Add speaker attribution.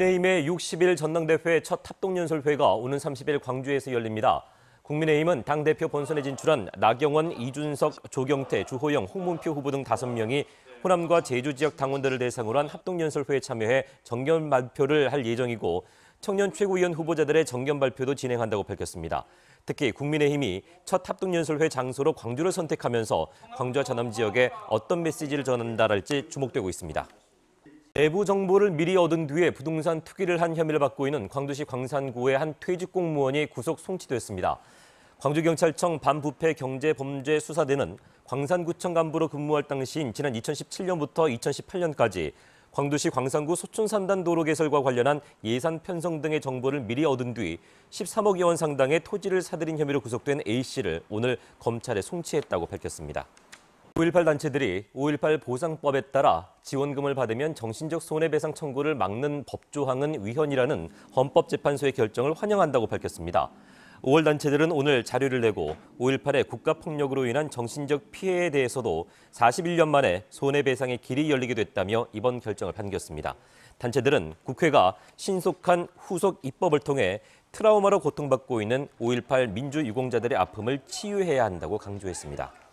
Speaker 1: 국민의힘의 60일 전당대회 첫 합동연설회가 오는 30일 광주에서 열립니다. 국민의힘은 당대표 본선에 진출한 나경원, 이준석, 조경태, 주호영, 홍문표 후보 등 5명이 호남과 제주 지역 당원들을 대상으로 한 합동연설회에 참여해 정견 발표를 할 예정이고 청년 최고위원 후보자들의 정견 발표도 진행한다고 밝혔습니다. 특히 국민의힘이 첫 합동연설회 장소로 광주를 선택하면서 광주와 전남 지역에 어떤 메시지를 전달할지 주목되고 있습니다. 내부 정보를 미리 얻은 뒤에 부동산 투기를 한 혐의를 받고 있는 광주시 광산구의 한 퇴직 공무원이 구속 송치됐습니다. 광주경찰청 반부패 경제범죄수사대는 광산구청 간부로 근무할 당시인 지난 2017년부터 2018년까지 광주시 광산구 소촌산단 도로 개설과 관련한 예산 편성 등의 정보를 미리 얻은 뒤 13억여 원 상당의 토지를 사들인 혐의로 구속된 A씨를 오늘 검찰에 송치했다고 밝혔습니다. 5.18 단체들이 5.18 보상법에 따라 지원금을 받으면 정신적 손해배상 청구를 막는 법조항은 위헌이라는 헌법재판소의 결정을 환영한다고 밝혔습니다. 5월 단체들은 오늘 자료를 내고 5.18의 국가폭력으로 인한 정신적 피해에 대해서도 41년 만에 손해배상의 길이 열리게 됐다며 이번 결정을 반겼습니다. 단체들은 국회가 신속한 후속 입법을 통해 트라우마로 고통받고 있는 5.18 민주유공자들의 아픔을 치유해야 한다고 강조했습니다.